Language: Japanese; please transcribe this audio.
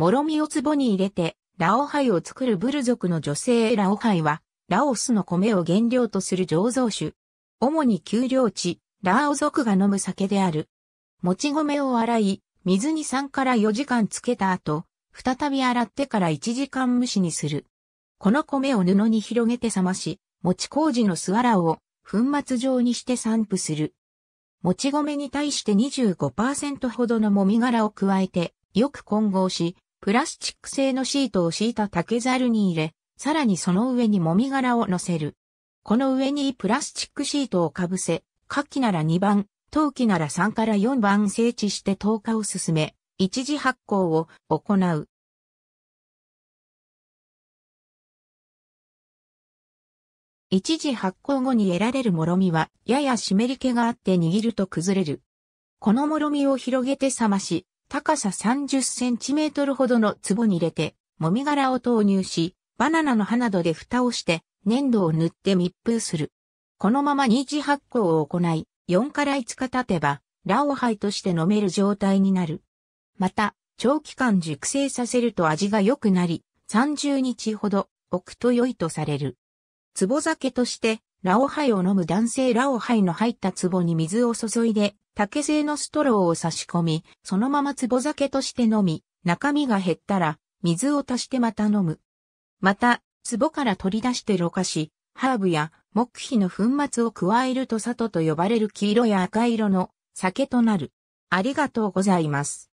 もろみを壺に入れて、ラオハイを作るブル族の女性ラオハイは、ラオスの米を原料とする醸造酒。主に丘陵地、ラオ族が飲む酒である。もち米を洗い、水に3から4時間漬けた後、再び洗ってから1時間蒸しにする。この米を布に広げて冷まし、もち麹の素わらを粉末状にして散布する。もち米に対して25%ほどのもみ殻を加えて、よく混合し、プラスチック製のシートを敷いた竹ざるに入れ、さらにその上にもみ殻を乗せる。この上にプラスチックシートをかぶせ、夏季なら2番、冬季なら3から4番整地して10日を進め、一時発酵を行う。一時発酵後に得られるもろみは、やや湿り気があって握ると崩れる。このもろみを広げて冷まし、高さ30センチメートルほどの壺に入れて、もみ殻を投入し、バナナの葉などで蓋をして、粘土を塗って密封する。このまま二次発酵を行い、4から5日経てば、ラオハイとして飲める状態になる。また、長期間熟成させると味が良くなり、30日ほど置くと良いとされる。壺酒として、ラオハイを飲む男性ラオハイの入った壺に水を注いで、竹製のストローを差し込み、そのまま壺酒として飲み、中身が減ったら、水を足してまた飲む。また、壺から取り出してろ過し、ハーブや木皮の粉末を加えると里と呼ばれる黄色や赤色の酒となる。ありがとうございます。